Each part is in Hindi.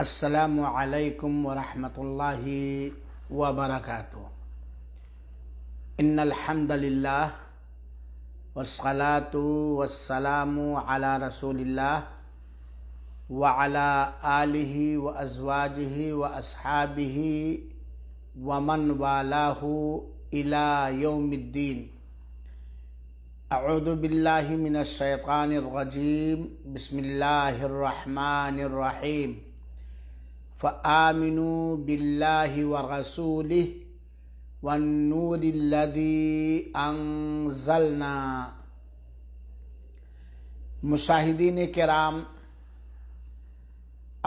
السلام عليكم ورحمة الله وبركاته إن الحمد لله والصلاة والسلام على رسول الله وعلى آله وأزواجه وأصحابه ومن والاه إلى يوم الدين أعوذ بالله من الشيطان الرجيم بسم الله الرحمن الرحيم فآمنوا بالله ورسوله والنور الذي أنزلنا मुशाहिदीन कराम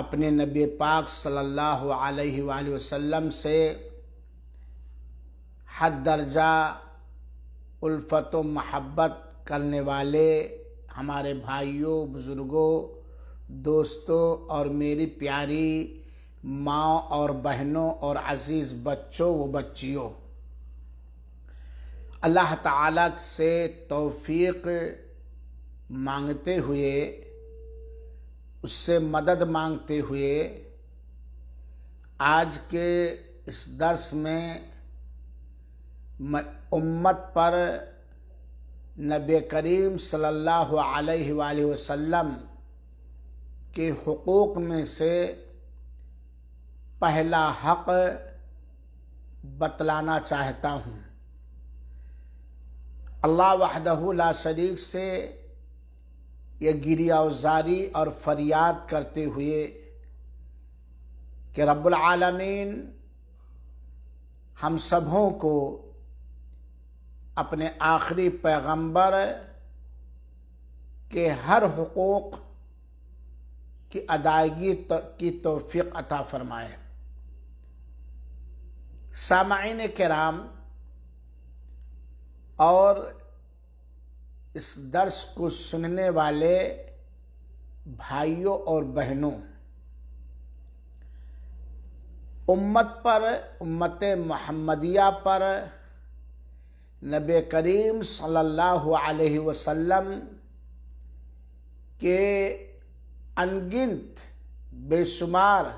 अपने नबी पाक सल्लल्लाहु अलैहि वसल्लम से हद दर्जा उल्फत महब्बत करने वाले हमारे भाइयों बुज़ुर्गों दोस्तों और मेरी प्यारी माँ और बहनों और अज़ीज़ बच्चों व बच्चियों अल्लाह ताला से तौफीक मांगते हुए उससे मदद मांगते हुए आज के इस दर्स में उम्मत पर नबी करीम सल्लल्लाहु अलैहि वसल्लम के हकूक़ में से पहला हक बतलाना चाहता हूँ अल्लाह वहदहुल्ला शरीक से ये गिरियाजारी और फरियाद करते हुए कि आलमीन हम सबों को अपने आखिरी पैगंबर के हर हकूक़ की अदायगी तो, की तोफ़ी अता फ़रमाए सामाइन कराम और इस दर्श को सुनने वाले भाइयों और बहनों उम्मत पर उम्मत महमदिया पर नब करीम सल्लल्लाहु अलैहि वसल्लम के अनगिनत बेशुमार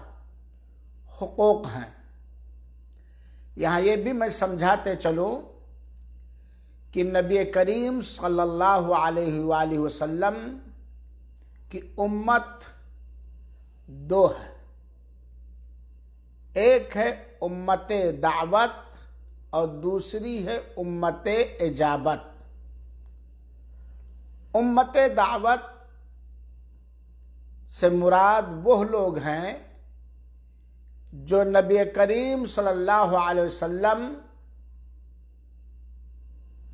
हकूक़ हैं यहाँ ये भी मैं समझाते चलो कि नबी करीम सल्लल्लाहु अलैहि वसल्लम की उम्मत दो है एक है उम्मत दावत और दूसरी है उम्मत इजाबत उम्मत दावत से मुराद वह लोग हैं जो नबी करीम सल्लल्लाहु अलैहि वसल्लम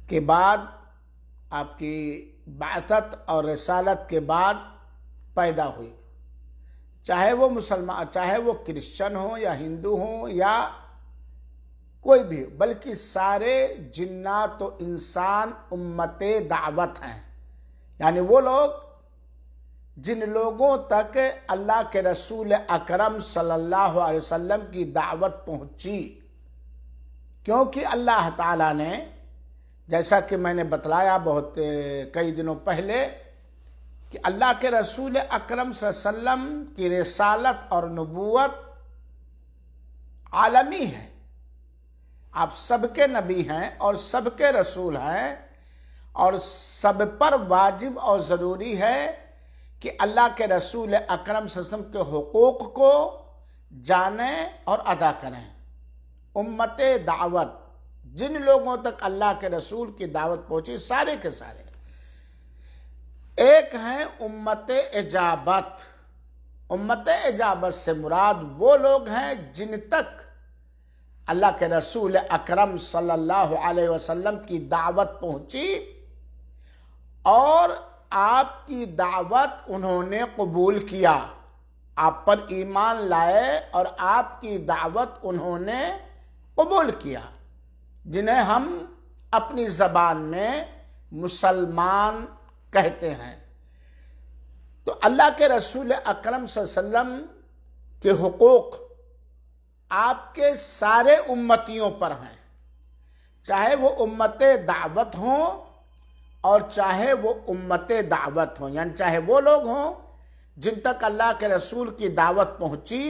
के बाद आपकी बातत और रसालत के बाद पैदा हुई चाहे वो मुसलमान चाहे वो क्रिश्चन हो या हिंदू हो या कोई भी बल्कि सारे जिन्ना तो इंसान उम्मत दावत हैं यानी वो लोग जिन लोगों तक अल्लाह के रसूल अकरम सल्लल्लाहु अलैहि वसल्लम की दावत पहुंची क्योंकि अल्लाह ताला ने जैसा कि मैंने बतलाया बहुत कई दिनों पहले कि अल्लाह के रसूल अकरम वसल्लम की रसालत और नबूत आलमी है आप सबके नबी हैं और सबके रसूल हैं और सब पर वाजिब और ज़रूरी है कि अल्लाह के रसूल अकरम ससम के हकूक़ को जानें और अदा करें उम्मत दावत जिन लोगों तक अल्लाह के रसूल की दावत पहुंची सारे के सारे एक हैं उम्मत एजाबत उम्मत एजाबत से मुराद वो लोग हैं जिन तक अल्लाह के रसूल अकरम सल्लल्लाहु अलैहि वसल्लम की दावत पहुंची और आपकी दावत उन्होंने कबूल किया आप पर ईमान लाए और आपकी दावत उन्होंने कबूल किया जिन्हें हम अपनी ज़बान में मुसलमान कहते हैं तो अल्लाह के रसूल अकरम सल्लम के हकूक़ आपके सारे उम्मतियों पर हैं चाहे वो उम्मत दावत हों और चाहे वो उम्मत दावत हों यानी चाहे वो लोग हों जिन तक अल्लाह के रसूल की दावत पहुंची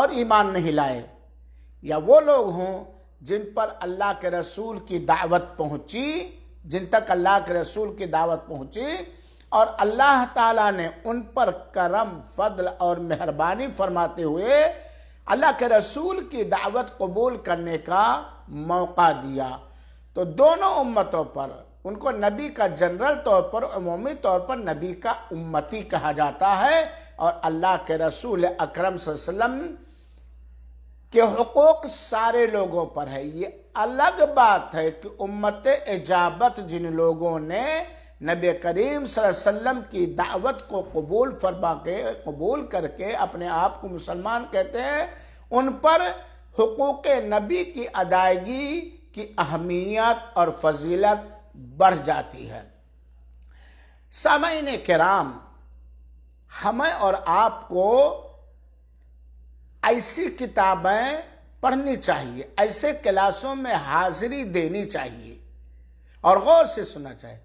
और ईमान नहीं लाए या वो लोग हों जिन पर अल्लाह के रसूल की दावत पहुंची जिन तक अल्लाह के रसूल की दावत पहुंची और अल्लाह ताला ने उन पर करम फदल और मेहरबानी फरमाते हुए अल्लाह के रसूल की दावत कबूल करने का मौका दिया तो दोनों उम्मतों पर उनको नबी का जनरल तौर पर अमूमी तौर पर नबी का उम्मती कहा जाता है और अल्लाह के रसूल अकरम वसम के हकूक सारे लोगों पर है ये अलग बात है कि उम्मत एजाबत जिन लोगों ने नबी करीम वसल्लम की दावत को कबूल फरमा के कबूल करके अपने आप को मुसलमान कहते हैं उन पर हकूक नबी की अदायगी की अहमियत और फजीलत बढ़ जाती है समय ने कराम हमें और आपको ऐसी किताबें पढ़नी चाहिए ऐसे क्लासों में हाजिरी देनी चाहिए और गौर से सुनना चाहिए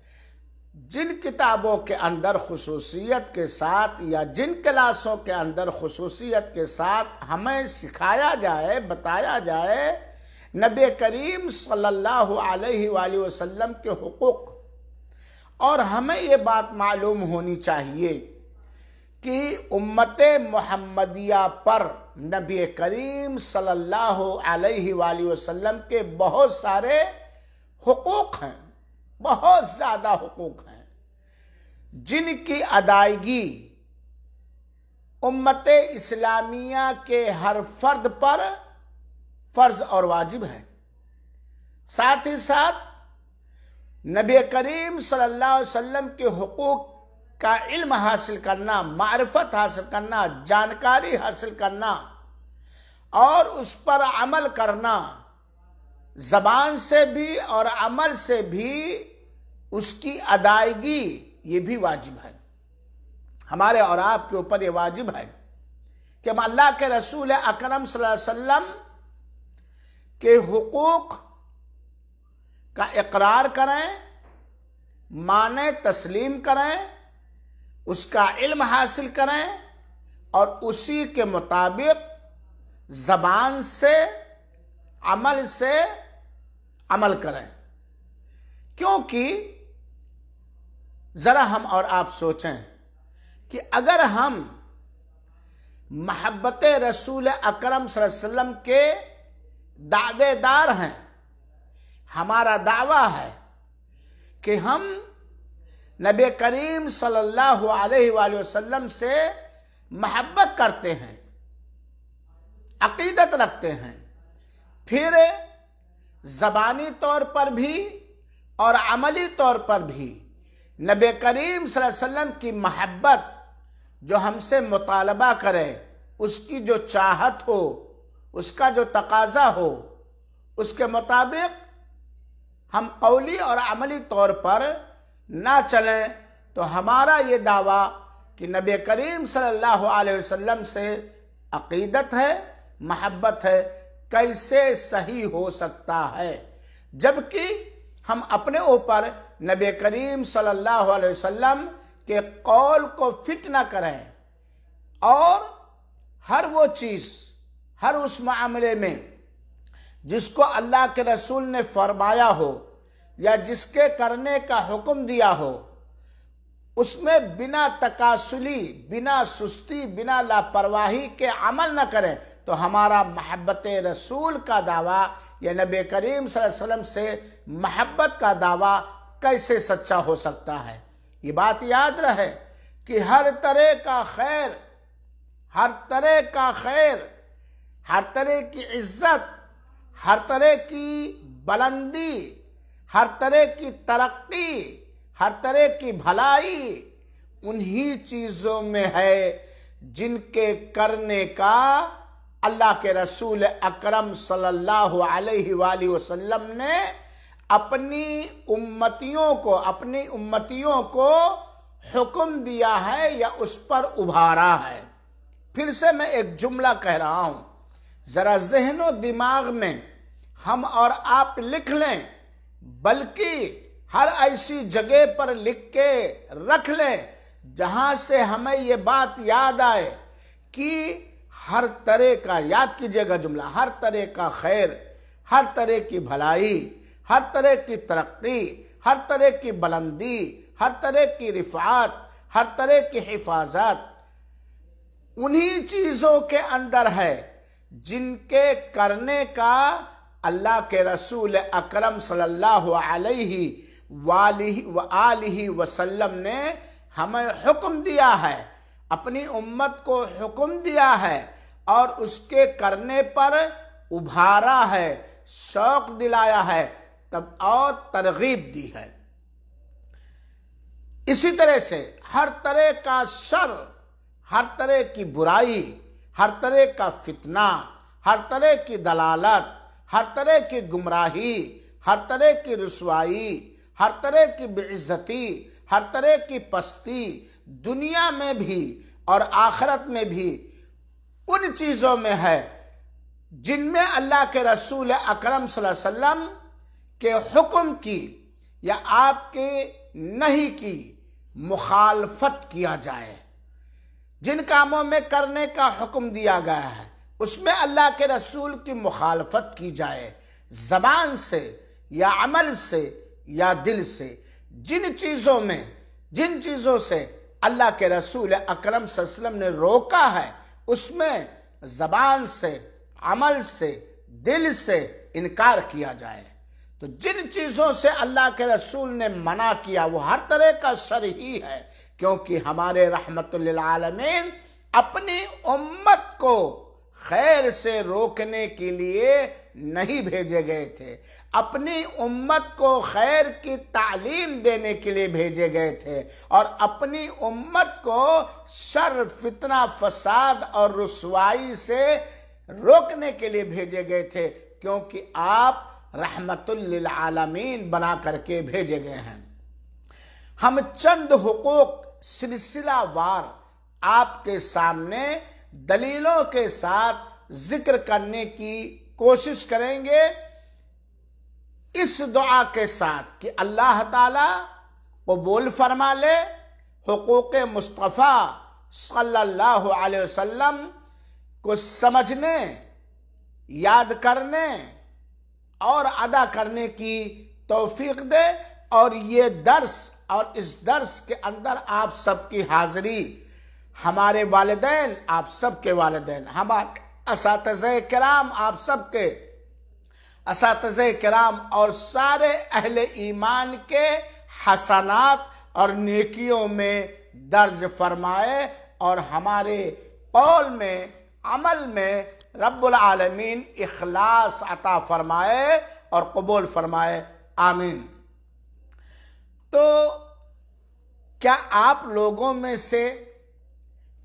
जिन किताबों के अंदर खसूसियत के साथ या जिन क्लासों के अंदर खसूसियत के साथ हमें सिखाया जाए बताया जाए नबी करीम सल्लाम के हकूक़ और हमें ये बात मालूम होनी चाहिए कि उम्मत महमदिया पर नबी करीम सल्ला अलैहि के बहुत सारे हकूक़ हैं बहुत ज़्यादा हकूक़ हैं जिनकी अदायगी उम्मत इस्लामिया के हर फर्द पर फर्ज और वाजिब है साथ ही साथ नबी करीम सल्लल्लाहु अलैहि वसल्लम के हकूक़ का इल्म हासिल करना मार्फत हासिल करना जानकारी हासिल करना और उस पर अमल करना जबान से भी और अमल से भी उसकी अदायगी ये भी वाजिब है हमारे और आपके ऊपर ये वाजिब है कि हम अल्लाह के रसूल अकरम सल्लल्लाहु अलैहि वसल्लम के हकूक़ का इकरार करें माने तस्लीम करें उसका इल्म हासिल करें और उसी के मुताबिक ज़बान से अमल से अमल करें क्योंकि ज़रा हम और आप सोचें कि अगर हम महब्बत रसूल अकरम वसल्लम के दावेदार हैं हमारा दावा है कि हम नबी करीम सल्लल्लाहु अलैहि वसल्लम से महब्बत करते हैं अकीदत रखते हैं फिर ज़बानी तौर पर भी और अमली तौर पर भी नबी करीम वसल्लम की महब्बत जो हमसे मुतालबा करे उसकी जो चाहत हो उसका जो तकाजा हो उसके मुताबिक हम कौली और अमली तौर पर ना चलें तो हमारा ये दावा कि नबी करीम सल्लल्लाहु अलैहि वसल्लम से अकीदत है महब्बत है कैसे सही हो सकता है जबकि हम अपने ऊपर नबी करीम सल्लल्लाहु अलैहि वसल्लम के कौल को फिट ना करें और हर वो चीज़ हर उस मामले में जिसको अल्लाह के रसूल ने फरमाया हो या जिसके करने का हुक्म दिया हो उसमें बिना तकासुली बिना सुस्ती बिना लापरवाही के अमल न करें तो हमारा महब्बत रसूल का दावा या नबी करीम वसल्लम से महब्बत का दावा कैसे सच्चा हो सकता है ये बात याद रहे कि हर तरह का खैर हर तरह का खैर हर तरह की इज्जत हर तरह की बुलंदी हर तरह की तरक्की हर तरह की भलाई उन्हीं चीज़ों में है जिनके करने का अल्लाह के रसूल अकरम सल्लल्लाहु अलैहि वसल्लम ने अपनी उम्मतियों को अपनी उम्मतियों को हुक्म दिया है या उस पर उभारा है फिर से मैं एक जुमला कह रहा हूं ज़रा जहन व दिमाग में हम और आप लिख लें बल्कि हर ऐसी जगह पर लिख के रख लें जहाँ से हमें ये बात याद आए कि हर तरह का याद कीजिएगा जुमला हर तरह का खैर हर तरह की भलाई हर तरह की तरक्की हर तरह की बुलंदी हर तरह की रिफात हर तरह की हिफाजत उन्हीं चीज़ों के अंदर है जिनके करने का अल्लाह के रसूल अकरम सल्लल्लाहु अलैहि व आलिहि वसल्लम ने हमें हुक्म दिया है अपनी उम्मत को हुक्म दिया है और उसके करने पर उभारा है शौक दिलाया है तब और तरगीब दी है इसी तरह से हर तरह का शर हर तरह की बुराई हर तरह का फितना हर तरह की दलालत हर तरह की गुमराही हर तरह की रसवाई हर तरह की बेइज्जती हर तरह की पस्ती दुनिया में भी और आखरत में भी उन चीज़ों में है जिनमें अल्लाह के रसूल अकरम वसल्लम के हुक्म की या आपके नहीं की मुखालफत किया जाए जिन कामों में करने का हुक्म दिया गया है उसमें अल्लाह के रसूल की मुखालफत की जाए जबान से या अमल से या दिल से जिन चीज़ों में जिन चीज़ों से अल्लाह के रसूल अकरम सल्लम ने रोका है उसमें जबान से अमल से दिल से इनकार किया जाए तो जिन चीज़ों से अल्लाह के रसूल ने मना किया वो हर तरह का शर ही है क्योंकि हमारे रहमतुल्लामीन अपनी उम्मत को खैर से रोकने के लिए नहीं भेजे गए थे अपनी उम्मत को खैर की तालीम देने के लिए भेजे गए थे और अपनी उम्मत को शर फितना फसाद और रसवाई से रोकने के लिए भेजे गए थे क्योंकि आप रहमतुल्लिल आलमीन बना करके भेजे गए हैं हम चंद हकूक़ सिलसिलावार आपके सामने दलीलों के साथ जिक्र करने की कोशिश करेंगे इस दुआ के साथ कि अल्लाह ताला कबूल फरमा ले हकूक मुस्तफ़ा सल्लल्लाहु अलैहि वसल्लम को समझने याद करने और अदा करने की तौफीक दे और ये दर्स और इस दर्स के अंदर आप सबकी हाजिरी हमारे वालदेन आप सबके वालदेन हमारे इस कराम आप सबके इस कराम और सारे अहल ईमान के हसनात और नेकियों में दर्ज फरमाए और हमारे कौल में अमल में रब्बुल आलमीन इखलास अता फरमाए और कबूल फरमाए आमीन तो क्या आप लोगों में से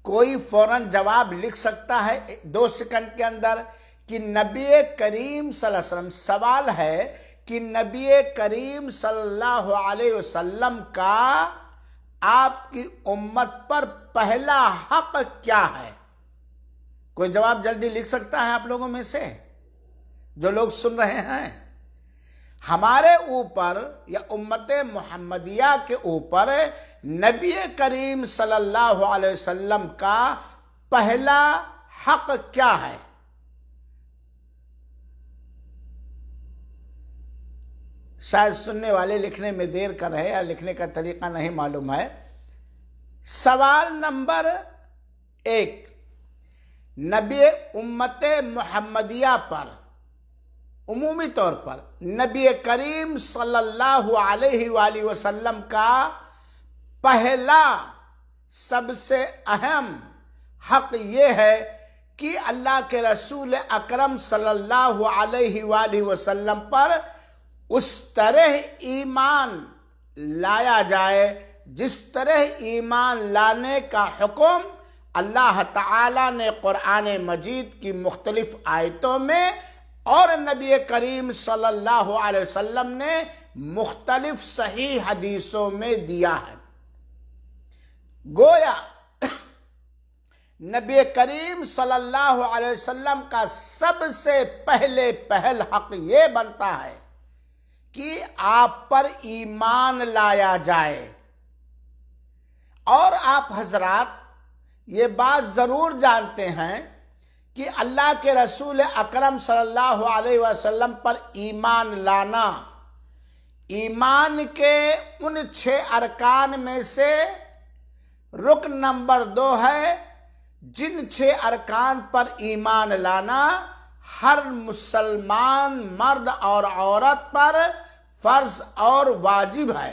कोई फौरन जवाब लिख सकता है दो सेकंड के अंदर कि नबी करीम वसल्लम सवाल है कि नबी करीम सल्लल्लाहु अलैहि वसल्लम का आपकी उम्मत पर पहला हक क्या है कोई जवाब जल्दी लिख सकता है आप लोगों में से जो लोग सुन रहे हैं हमारे ऊपर या उम्मत मोहम्मदिया के ऊपर नबी करीम सल्लल्लाहु अलैहि वसल्लम का पहला हक क्या है शायद सुनने वाले लिखने में देर कर रहे या लिखने का तरीका नहीं मालूम है सवाल नंबर एक नबी उम्मत मोहम्मदिया पर अमूमी तौर पर नबी करीम सल्लल्लाहु अलैहि वसल्लम का पहला सबसे अहम हक ये है कि अल्लाह के रसूल अकरम सल्लल्लाहु अलैहि वसल्लम पर उस तरह ईमान लाया जाए जिस तरह ईमान लाने का हुक्म अल्लाह ताला ने क़ुरान मजीद की मुख्तलिफ़ आयतों में और नबी करीम सल्लल्लाहु अलैहि वसल्लम ने मुख्तलिफ सही हदीसों में दिया है गोया नबी करीम सल्लल्लाहु अलैहि वसल्लम का सबसे पहले पहल हक ये बनता है कि आप पर ईमान लाया जाए और आप हजरात ये बात ज़रूर जानते हैं कि अल्लाह के रसूल अकरम सल्लल्लाहु अलैहि वसल्लम पर ईमान लाना ईमान के उन छः अरकान में से रुक नंबर दो है जिन छः अरकान पर ईमान लाना हर मुसलमान मर्द और औरत पर फ़र्ज और वाजिब है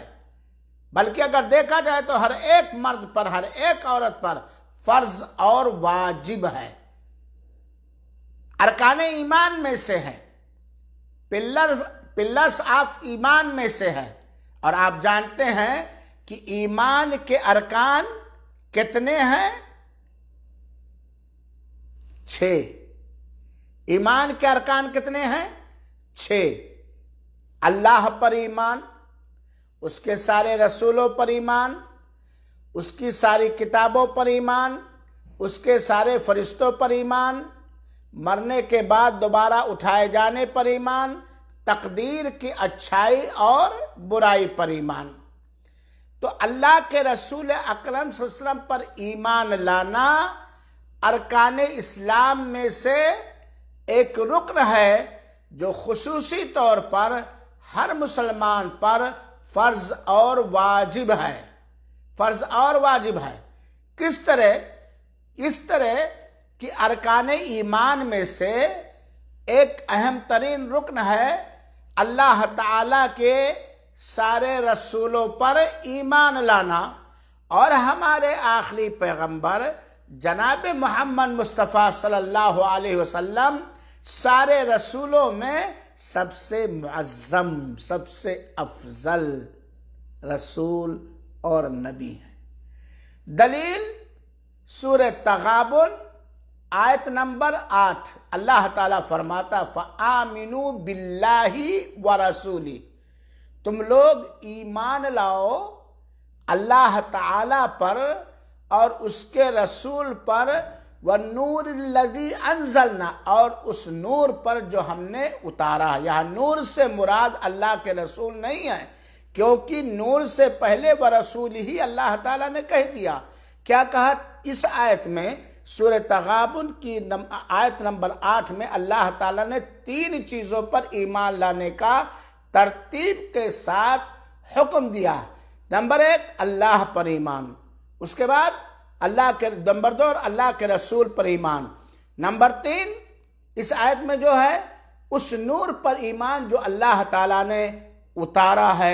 बल्कि अगर देखा जाए तो हर एक मर्द पर हर एक औरत पर फ़र्ज और वाजिब है अरकान ईमान में से हैं पिल्लर पिल्लर्स ऑफ ईमान में से हैं और आप जानते हैं कि ईमान के अरकान कितने हैं छ ईमान के अरकान कितने हैं छ अल्लाह पर ईमान उसके सारे रसूलों पर ईमान उसकी सारी किताबों पर ईमान उसके सारे फरिश्तों पर ईमान मरने के बाद दोबारा उठाए जाने पर ईमान तकदीर की अच्छाई और बुराई पर ईमान तो अल्लाह के रसूल अकरम वसलम पर ईमान लाना अरकान इस्लाम में से एक रुकन है जो खसूसी तौर पर हर मुसलमान पर फ़र्ज और वाजिब है फ़र्ज और वाजिब है किस तरह इस तरह कि अरकान ईमान में से एक अहम तरीन रुकन है अल्लाह ताला के सारे रसूलों पर ईमान लाना और हमारे आखिरी पैगंबर जनाब मोहम्मद मुस्तफ़ा सल्लल्लाहु अलैहि वसल्लम सारे रसूलों में सबसे मज़म सबसे अफजल रसूल और नबी हैं दलील सूर तगाबुल आयत नंबर आठ अल्लाह ताला फरमाता फ़ामिनु बिल्लाही व रसूली तुम लोग ईमान लाओ अल्लाह ताला पर और उसके रसूल पर व नूर लदी अनजलना और उस नूर पर जो हमने उतारा यह नूर से मुराद अल्लाह के रसूल नहीं है क्योंकि नूर से पहले व रसूल ही अल्लाह ताला ने कह दिया क्या कहा इस आयत में सूर्य तगाबुन की नम, आयत नंबर आठ में अल्लाह ताला ने तीन चीज़ों पर ईमान लाने का तरतीब के साथ हुक्म दिया नंबर एक अल्लाह पर ईमान उसके बाद अल्लाह के नंबर दो और अल्लाह के रसूल पर ईमान नंबर तीन इस आयत में जो है उस नूर पर ईमान जो अल्लाह ताला ने उतारा है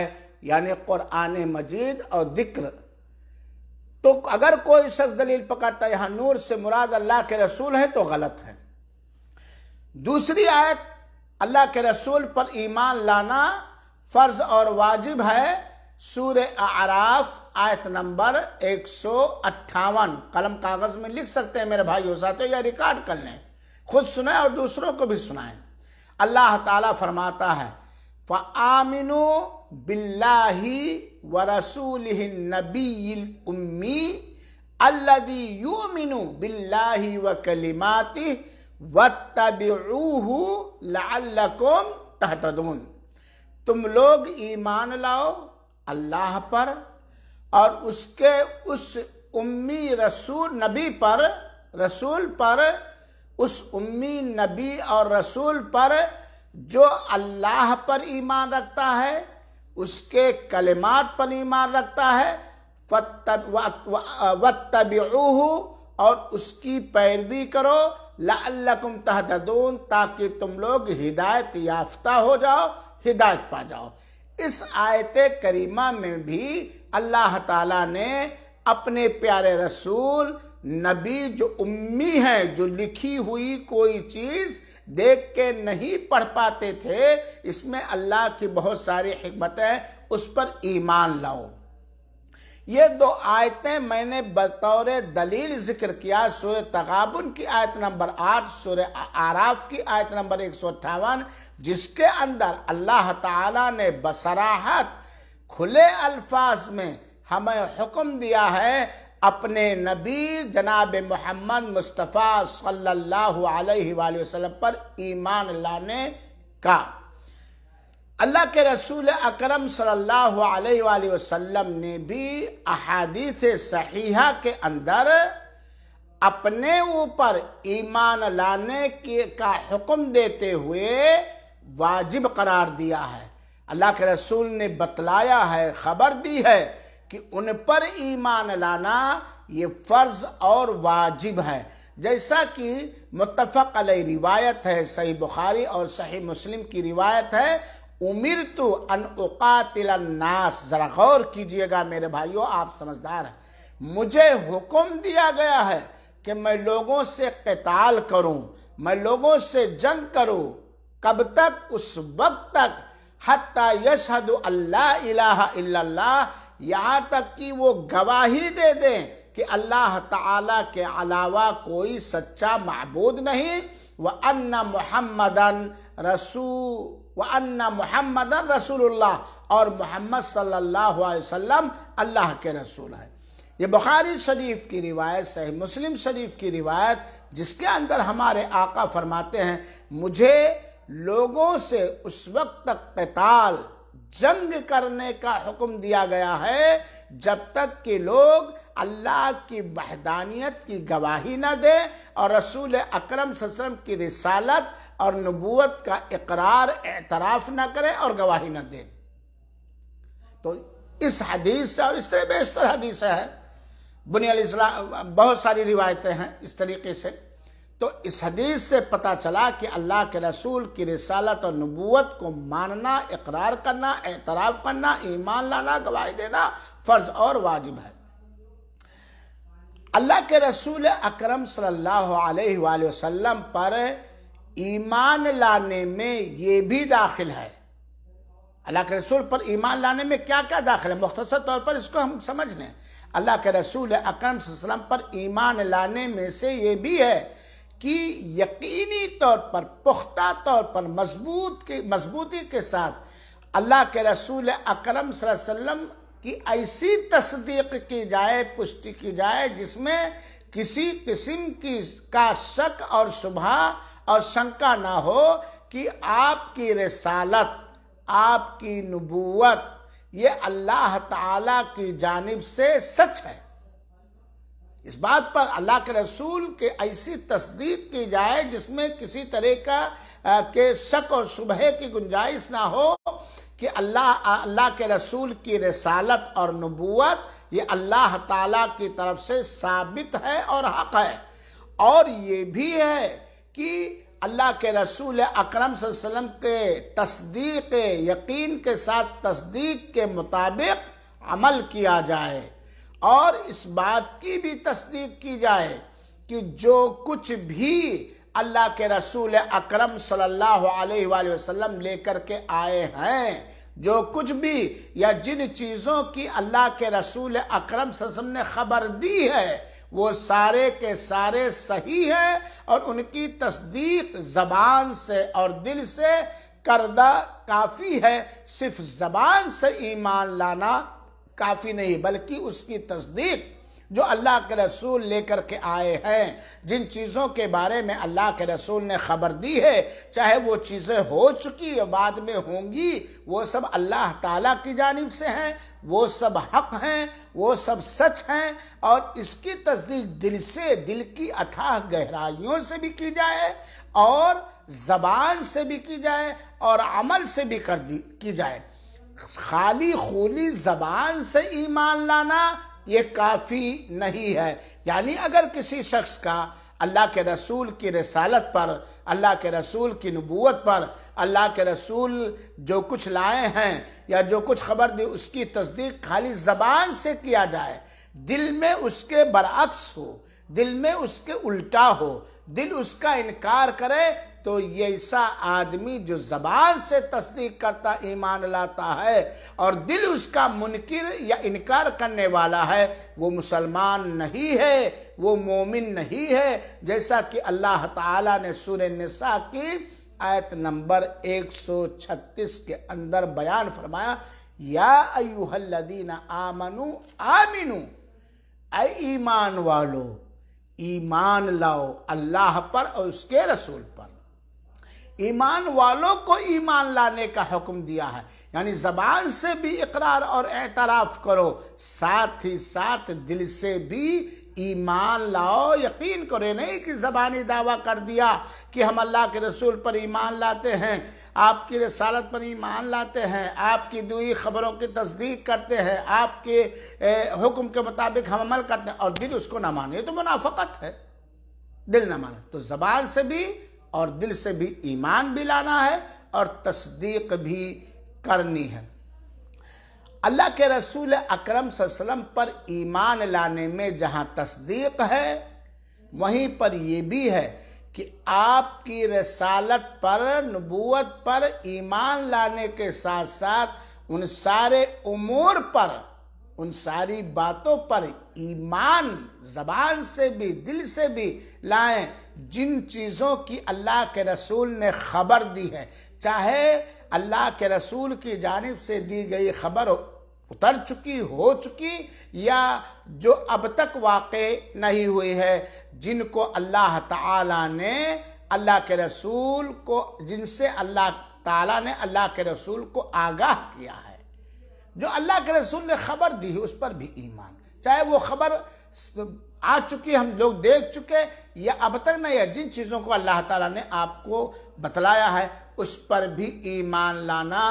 यानी क़ुरान मजीद और ज़िक्र तो अगर कोई शख्स दलील पकड़ता यहां नूर से मुराद अल्लाह के रसूल है तो गलत है दूसरी आयत अल्लाह के रसूल पर ईमान लाना फर्ज और वाजिब है सूर आराफ आयत नंबर एक सौ अट्ठावन कलम कागज में लिख सकते हैं मेरे भाई साथ या रिकॉर्ड कर लें खुद सुनाएं और दूसरों को भी सुनाएं अल्लाह ताला फरमाता है फ़ामिनो बिल्लाही व रसूल नबी अल्लदी यूमिनु बिल्लाही व कलिमाति व तबरूहू तुम लोग ईमान लाओ अल्लाह पर और उसके उस उम्मी रसूल नबी पर रसूल पर उस उम्मी नबी और रसूल पर जो अल्लाह पर ईमान रखता है उसके कलिमात पर ईमान रखता है वतबूह और उसकी पैरवी करो लाकुम तहदून ताकि तुम लोग हिदायत याफ्ता हो जाओ हिदायत पा जाओ इस आयत करीमा में भी अल्लाह ताला ने अपने प्यारे रसूल नबी जो उम्मी है जो लिखी हुई कोई चीज़ देख के नहीं पढ़ पाते थे इसमें अल्लाह की बहुत सारी हमत है उस पर ईमान लाओ ये दो आयतें मैंने बतौर दलील जिक्र किया सूर्य तगाबन की आयत नंबर आठ सूर्य आराफ की आयत नंबर एक सौ अट्ठावन जिसके अंदर अल्लाह ताला ने बसराहत खुले अल्फाज में हमें हुक्म दिया है अपने नबी जनाब मोहम्मद मुस्तफ़ा सल्लल्लाहु अलैहि वसल्लम पर ईमान लाने का अल्लाह के रसूल अकरम सल्लल्लाहु अलैहि वसल्लम ने भी अहादीथ सहीहा के अंदर अपने ऊपर ईमान लाने के का हुक्म देते हुए वाजिब करार दिया है अल्लाह के रसूल ने बतलाया है खबर दी है कि उन पर ईमान लाना ये फ़र्ज और वाजिब है जैसा कि मुतफ अल रिवायत है सही बुखारी और सही मुस्लिम की रिवायत है उमिर तो अनुकातिलनास ज़रा गौर कीजिएगा मेरे भाइयों आप समझदार हैं मुझे हुक्म दिया गया है कि मैं लोगों से कताल करूं मैं लोगों से जंग करूं कब तक उस वक्त तक हत्ता यशद अल्लाह इलाहा इल्लल्लाह यहाँ तक कि वो गवाही दे दें कि अल्लाह ताला के अलावा कोई सच्चा महबूद नहीं व अन्ना मुहम्मदन रसू व अन्ना मुहम्मदन रसूल्ला और मोहम्मद सल्लल्लाहु अलैहि वसल्लम अल्लाह के रसूल हैं ये बुखारी शरीफ की रिवायत सही मुस्लिम शरीफ की रिवायत जिसके अंदर हमारे आका फरमाते हैं मुझे लोगों से उस वक्त तक कताल जंग करने का हुक्म दिया गया है जब तक कि लोग अल्लाह की वहदानियत की गवाही न दें और रसूल अकरम ससलम की रिसालत और नबूत का इकरार एतराफ़ न करें और गवाही न दें तो इस हदीस से और इस तरह बेशतर हदीस है बुनियाद बहुत सारी रिवायतें हैं इस तरीके से तो इस हदीस से पता चला कि अल्लाह के रसूल की रसालत और नबूत को मानना इकरार करना एतराफ़ करना ईमान लाना गवाही देना फ़र्ज़ और वाजिब है अल्लाह के रसूल अकरम सल्लल्लाहु अलैहि वसल्लम पर ईमान लाने में ये भी दाखिल है अल्लाह के रसूल पर ईमान लाने में क्या क्या दाखिल है मुख्तर तौर पर इसको हम समझ लें अल्लाह के रसूल अकरम वसल्लम पर ईमान लाने में से ये भी है कि यकीनी तौर पर पुख्ता तौर पर मजबूत के मजबूती के साथ अल्लाह के रसूल अकरम वसल्लम की ऐसी तस्दीक की जाए पुष्टि की जाए जिसमें किसी किस्म की का शक और शुभ और शंका ना हो कि आपकी रसालत आपकी नबूवत ये अल्लाह ताला की जानिब से सच है इस बात पर अल्लाह के रसूल के ऐसी तस्दीक की जाए जिसमें किसी तरह का आ, के शक और शुबह की गुंजाइश ना हो कि अल्लाह अल्लाह के रसूल की रसालत और नबूत ये अल्लाह ताला की तरफ से साबित है और हक है और ये भी है कि अल्लाह के रसूल अकरम वसल्लम के तस्दीक यकीन के साथ तस्दीक के मुताबिक अमल किया जाए और इस बात की भी तस्दीक की जाए कि जो कुछ भी अल्लाह के रसूल अकरम सल्लल्लाहु अलैहि वसल्लम लेकर के आए हैं जो कुछ भी या जिन चीज़ों की अल्लाह के रसूल अकरम ससम ने खबर दी है वो सारे के सारे सही है और उनकी तस्दीक जबान से और दिल से करना काफ़ी है सिर्फ जबान से ईमान लाना काफ़ी नहीं बल्कि उसकी तस्दीक जो अल्लाह के रसूल लेकर के आए हैं जिन चीज़ों के बारे में अल्लाह के रसूल ने ख़बर दी है चाहे वो चीज़ें हो चुकी या बाद में होंगी वो सब अल्लाह ताला की जानिब से हैं वो सब हक हैं वो सब सच हैं और इसकी तस्दीक दिल से दिल की अथाह गहराइयों से भी की जाए और ज़बान से भी की जाए और अमल से भी कर दी की जाए खाली खूनी जबान से ईमान लाना ये काफ़ी नहीं है यानी अगर किसी शख्स का अल्लाह के रसूल की रसालत पर अल्लाह के रसूल की नबूत पर अल्लाह के रसूल जो कुछ लाए हैं या जो कुछ खबर दी उसकी तस्दीक खाली जबान से किया जाए दिल में उसके बरअक्स हो दिल में उसके उल्टा हो दिल उसका इनकार करे तो ये ऐसा आदमी जो ज़बान से तस्दीक करता ईमान लाता है और दिल उसका मुनकर या इनकार करने वाला है वो मुसलमान नहीं है वो मोमिन नहीं है जैसा कि अल्लाह ताला ने सूर्य निसा की आयत नंबर 136 के अंदर बयान फरमाया या अयुहल्लदीन आमनु आमिनु ईमान वालो ईमान लाओ अल्लाह पर और उसके रसूल ईमान वालों को ईमान लाने का हुक्म दिया है यानी जबान से भी इकरार और एतराफ़ करो साथ ही साथ दिल से भी ईमान लाओ यकीन करो नहीं कि ज़बानी दावा कर दिया कि हम अल्लाह के रसूल पर ईमान लाते हैं आपकी रसालत पर ईमान लाते हैं आपकी दुई खबरों की तस्दीक करते हैं आपके हुक्म के मुताबिक हम अमल करते हैं और दिल उसको ना माने तो मुनाफ़त है दिल ना माने तो ज़बान से भी और दिल से भी ईमान भी लाना है और तस्दीक भी करनी है अल्लाह के रसूल अकरम वसल्लम पर ईमान लाने में जहां तस्दीक है वहीं पर यह भी है कि आपकी रसालत पर नबूत पर ईमान लाने के साथ साथ उन सारे उमूर पर उन सारी बातों पर ईमान जबान से भी दिल से भी लाएं जिन चीज़ों की अल्लाह के रसूल ने खबर दी है चाहे अल्लाह के रसूल की जानब से दी गई खबर उतर चुकी हो चुकी या जो अब तक वाक़ नहीं हुई है जिनको अल्लाह ताला ने अल्लाह के रसूल को जिनसे अल्लाह ताला ने अल्लाह के रसूल को आगाह किया है जो अल्लाह के रसूल ने खबर दी है उस पर भी ईमान चाहे वो खबर आ चुकी हम लोग देख चुके या अब तक नहीं है जिन चीज़ों को अल्लाह ताला ने आपको बतलाया है उस पर भी ईमान लाना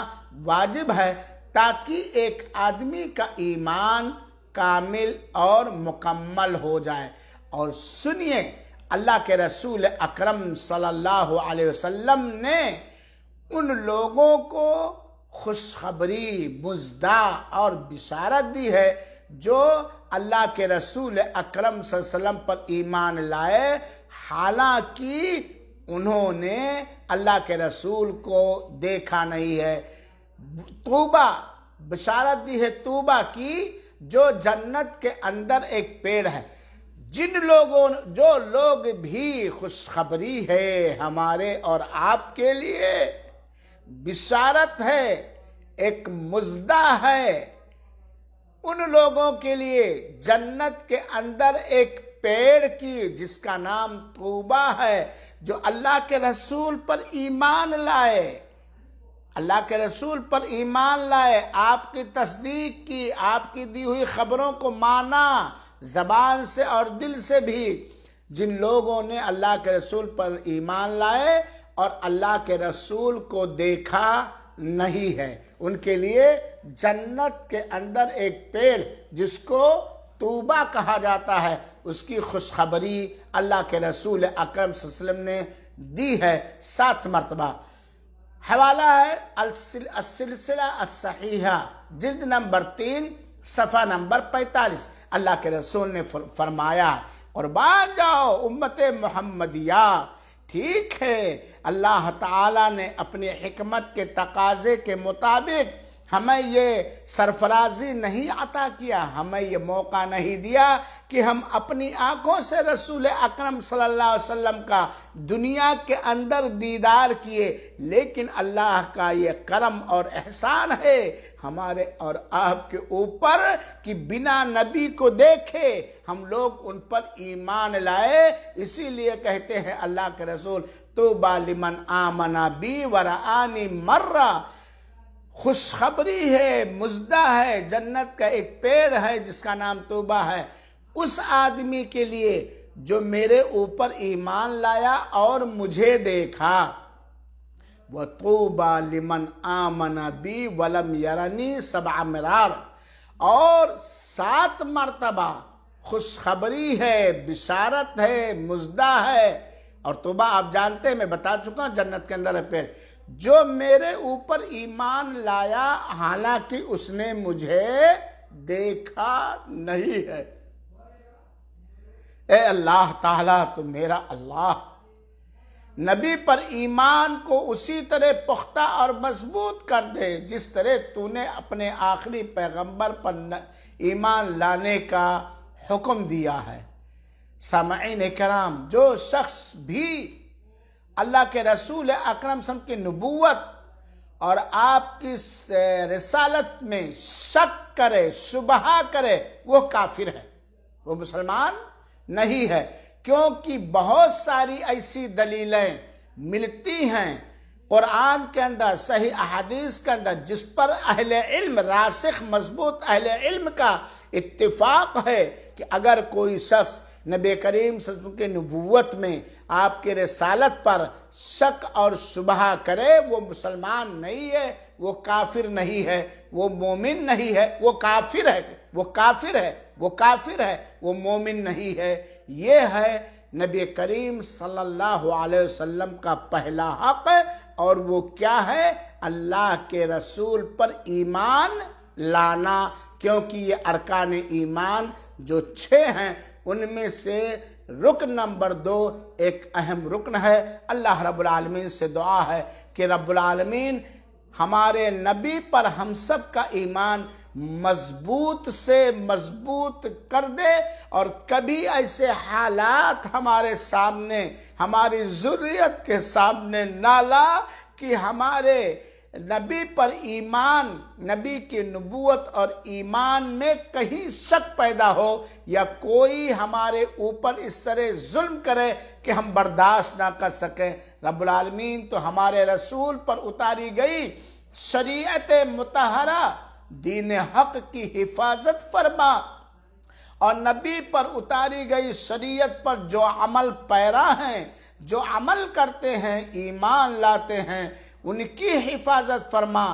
वाजिब है ताकि एक आदमी का ईमान कामिल और मुकम्मल हो जाए और सुनिए अल्लाह के रसूल अकरम सल्लल्लाहु अलैहि वसल्लम ने उन लोगों को खुशखबरी मुजदा और बिशारत दी है जो अल्लाह के रसूल अकरम वसल्लम पर ईमान लाए हालांकि उन्होंने अल्लाह के रसूल को देखा नहीं है तूबा बशारत दी है तूबा की जो जन्नत के अंदर एक पेड़ है जिन लोगों जो लोग भी खुशखबरी है हमारे और आपके लिए बिशारत है एक मुजदा है उन लोगों के लिए जन्नत के अंदर एक पेड़ की जिसका नाम तूबा है जो अल्लाह के रसूल पर ईमान लाए अल्लाह के रसूल पर ईमान लाए आपकी तस्दीक की आपकी दी हुई खबरों को माना जबान से और दिल से भी जिन लोगों ने अल्लाह के रसूल पर ईमान लाए और अल्लाह के रसूल को देखा नहीं है उनके लिए जन्नत के अंदर एक पेड़ जिसको तूबा कहा जाता है उसकी खुशखबरी अल्लाह के रसूल अक्रम ने दी है सात मरतबा हवाला है अलसिलसिला असहीहा जिल्द नंबर तीन सफ़ा नंबर पैंतालीस अल्लाह के रसूल ने फरमाया और बाद जाओ उम्मत मोहम्मदिया ठीक है अल्लाह ताला ने अपनी हमत के तकाजे के मुताबिक हमें ये सरफराजी नहीं अता किया हमें ये मौका नहीं दिया कि हम अपनी आँखों से रसूल अकरम सल्लल्लाहु अलैहि वसल्लम का दुनिया के अंदर दीदार किए लेकिन अल्लाह का ये करम और एहसान है हमारे और आपके ऊपर कि बिना नबी को देखे हम लोग उन पर ईमान लाए इसीलिए कहते हैं अल्लाह के रसूल तो बालिमन आमना बी आनी मर्रा खुशखबरी है मुजदा है जन्नत का एक पेड़ है जिसका नाम तोबा है उस आदमी के लिए जो मेरे ऊपर ईमान लाया और मुझे देखा वह तोबा लिमन आमना बी वलम यरनी सब मरार और सात मरतबा खुशखबरी है बिशारत है मुजदा है और तोबा आप जानते हैं मैं बता चुका हूँ जन्नत के अंदर है पेड़ जो मेरे ऊपर ईमान लाया हालांकि उसने मुझे देखा नहीं है ए अल्लाह ताला तो मेरा अल्लाह नबी पर ईमान को उसी तरह पुख्ता और मजबूत कर दे जिस तरह तूने अपने आखिरी पैगंबर पर ईमान लाने का हुक्म दिया है सामाइन कराम जो शख्स भी अल्लाह के रसूल अक्रम सम की नबूत और आपकी रसालत में शक करे सुबह करे वो काफिर है वो मुसलमान नहीं है क्योंकि बहुत सारी ऐसी दलीलें मिलती हैं कुरान के अंदर सही अहदीस के अंदर जिस पर अहल इल्म रासिख मजबूत अहल इल्म का इत्तेफाक है कि अगर कोई शख्स नबी करीम के नबूत में आपके रसालत पर शक और शुबह करे वो मुसलमान नहीं है वो काफिर नहीं है वो मोमिन नहीं है वो काफिर है वो काफिर है वो काफिर है वो मोमिन नहीं है ये है नबी करीम सल्लल्लाहु अलैहि वसल्लम का पहला हक और वो क्या है अल्लाह के रसूल पर ईमान लाना क्योंकि ये अरकान ईमान जो छः हैं उनमें से रुकन नंबर दो एक अहम रुकन है अल्लाह रबालमीन से दुआ है कि रबालमीन हमारे नबी पर हम सब का ईमान मजबूत से मजबूत कर दे और कभी ऐसे हालात हमारे सामने हमारी ज़रूरत के सामने नाला कि हमारे नबी पर ईमान नबी की नबूत और ईमान में कहीं शक पैदा हो या कोई हमारे ऊपर इस तरह जुल्म करे कि हम बर्दाश्त ना कर सकें रबालमीन तो हमारे रसूल पर उतारी गई शरीयत मतहरा दीन हक की हिफाजत फरमा और नबी पर उतारी गई शरीयत पर जो अमल पैरा हैं जो अमल करते हैं ईमान लाते हैं उनकी हिफाजत फरमा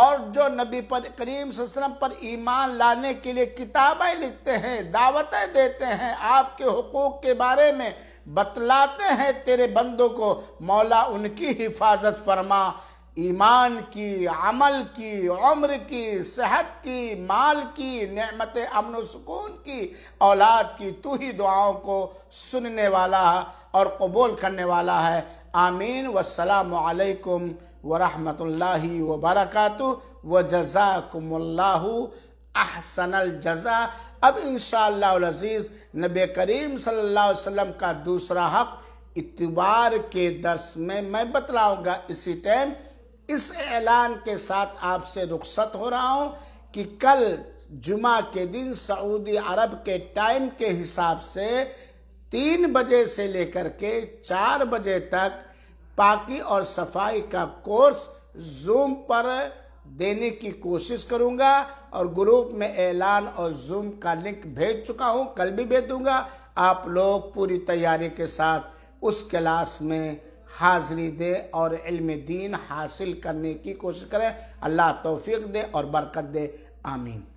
और जो नबी पर करीम वसम पर ईमान लाने के लिए किताबें लिखते हैं दावतें देते हैं आपके हकूक़ के बारे में बतलाते हैं तेरे बंदों को मौला उनकी हिफाजत फरमा ईमान की अमल की उम्र की सेहत की माल की नमत अमन सुकून की औलाद की तू ही दुआओं को सुनने वाला और कबूल करने वाला है आमीन वसलामकुम वरहमतुल्लाहि व बरकत व जजाकुमल्लाहु अहसनल जजा अब इन शजीज़ नबी करीम सल्लल्लाहु अलैहि वसल्लम का दूसरा हक इतवार के दर्स में मैं बतलाऊंगा इसी टाइम इस ऐलान के साथ आपसे रुख्सत हो रहा हूँ कि कल जुमा के दिन सऊदी अरब के टाइम के हिसाब से तीन बजे से लेकर के चार बजे तक पाकि और सफाई का कोर्स जूम पर देने की कोशिश करूंगा और ग्रुप में ऐलान और जूम का लिंक भेज चुका हूं कल भी भेज दूंगा आप लोग पूरी तैयारी के साथ उस क्लास में हाजिरी दे और इल्म दीन हासिल करने की कोशिश करें अल्लाह तौफीक दे और बरकत दे आमीन